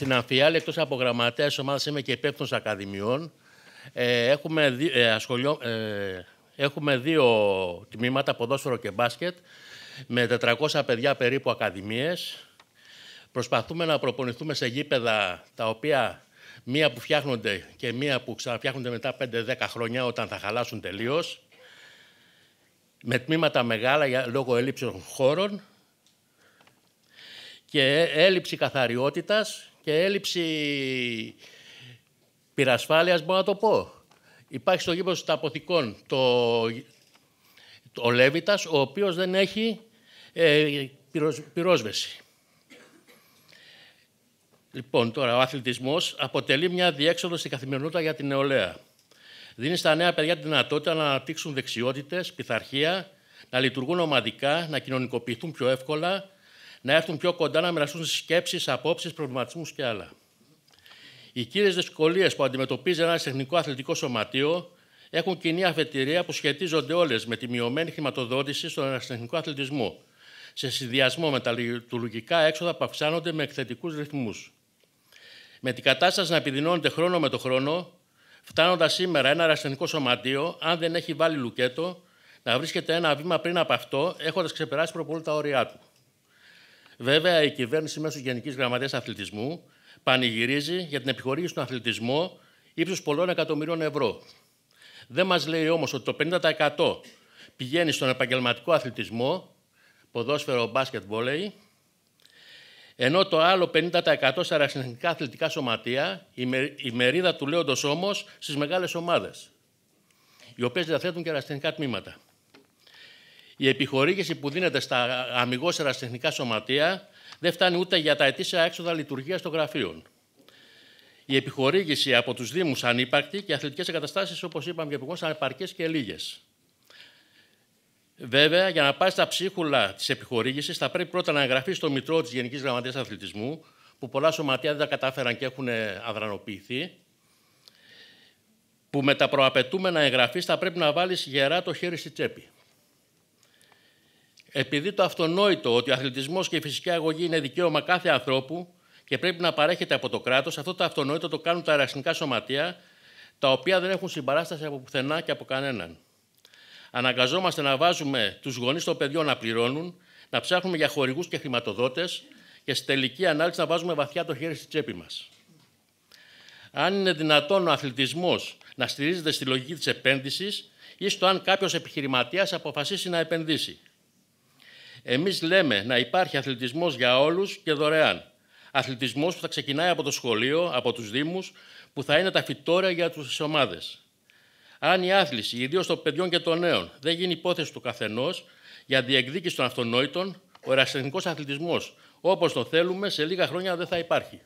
Στην Αμφιάλη, εκτός από γραμματέας ομάδας, είμαι και υπεύθυνος ακαδημιών. Ε, έχουμε, δι, ε, ε, έχουμε δύο τμήματα, ποδόσφαιρο και μπάσκετ, με 400 παιδιά περίπου ακαδημίες. Προσπαθούμε να προπονηθούμε σε γήπεδα τα οποία μία που φτιάχνονται και μία που ξαναφτιάχνονται μετά 5-10 χρόνια όταν θα χαλάσουν τελείως. Με τμήματα μεγάλα για, λόγω έλλειψης χώρων και έλλειψη καθαριότητας και έλλειψη πυρασφάλειας, μπορώ να το πω. Υπάρχει στο γήπεδο των αποθηκών το, ο Λέβητας, ο οποίος δεν έχει ε, πυρόσβεση. Λοιπόν, τώρα ο αθλητισμός αποτελεί μια διέξοδο στην καθημερινότητα για την νεολαία. Δίνει στα νέα παιδιά τη δυνατότητα να αναπτύξουν δεξιότητες, πειθαρχία, να λειτουργούν ομαδικά, να κοινωνικοποιηθούν πιο εύκολα, να έρθουν πιο κοντά να μοιραστούν σκέψεις, απόψεις, προβληματισμούς και άλλα. Οι κύριες δυσκολίες που αντιμετωπίζει ένας τεχνικό αθλητικό σωματείο έχουν κοινή αφετηρία που σχετίζονται όλες με τη μειωμένη χρηματοδότηση στον ερασιτεχνικό αθλητισμό, σε συνδυασμό με τα λειτουργικά έξοδα που αυξάνονται με εκθετικούς ρυθμούς. Με την κατάσταση να επιδεινώνεται χρόνο με το χρόνο, φτάνοντας σήμερα ένα ερασιτεχνικό σωματείο, αν δεν έχει βάλει λουκέτο, να βρίσκεται ένα βήμα πριν από αυτό, έχοντας ξεπεράσει προπολού τα όρια του. Βέβαια, η κυβέρνηση μέσω Γενικής Γραμματείας Αθλητισμού πανηγυρίζει για την επιχορήγηση στον αθλητισμό ύψους πολλών εκατομμυρίων ευρώ. Δεν μας λέει όμως ότι το 50% πηγαίνει στον επαγγελματικό αθλητισμό, ποδόσφαιρο, μπάσκετ, βόλεϊ, ενώ το άλλο 50% στα αρασιτεχνικά αθλητικά σωματεία, η, μερίδα του λέοντος όμως στις μεγάλες ομάδες, οι οποίες διαθέτουν και αρασιτεχνικά τμήματα. Η επιχορήγηση που δίνεται στα αμυγό ερασιτεχνικά σωματεία δεν φτάνει ούτε για τα ετήσια έξοδα λειτουργίας των γραφείων. Η επιχορήγηση από τους Δήμους ανύπαρκτη και αθλητικές εγκαταστάσεις, όπως είπαμε και προηγουμένως, ανεπαρκές και λίγες. Βέβαια, για να πάει στα ψίχουλα της επιχορήγησης, θα πρέπει πρώτα να εγγραφεί στο Μητρό της Γενικής Γραμματείας Αθλητισμού, που πολλά σωματεία δεν τα κατάφεραν και έχουν αδρανοποιηθεί. Που με τα προαπαιτούμενα εγγραφής θα πρέπει να βάλεις γερά το χέρι στη τσέπη. Επειδή το αυτονόητο ότι ο αθλητισμός και η φυσική αγωγή είναι δικαίωμα κάθε ανθρώπου και πρέπει να παρέχεται από το κράτος, αυτό το αυτονόητο το κάνουν τα αεραξινικά σωματεία, τα οποία δεν έχουν συμπαράσταση από πουθενά και από κανέναν. Αναγκαζόμαστε να βάζουμε τους γονείς των παιδιών να πληρώνουν, να ψάχνουμε για χορηγούς και χρηματοδότες και στη τελική ανάλυση να βάζουμε βαθιά το χέρι στη τσέπη μας. Αν είναι δυνατόν ο αθλητισμός να στηρίζεται στη λογική της επένδυσης ή στο αν κάποιος επιχειρηματίας αποφασίσει να επενδύσει. Εμείς λέμε να υπάρχει αθλητισμός για όλους και δωρεάν. Αθλητισμός που θα ξεκινάει από το σχολείο, από τους δήμους, που θα είναι τα φυτόρια για τις ομάδες. Αν η άθληση, ιδίως των παιδιών και των νέων, δεν γίνει υπόθεση του καθενός για διεκδίκηση των αυτονόητων, ο ερασιτεχνικός αθλητισμός, όπως το θέλουμε, σε λίγα χρόνια δεν θα υπάρχει.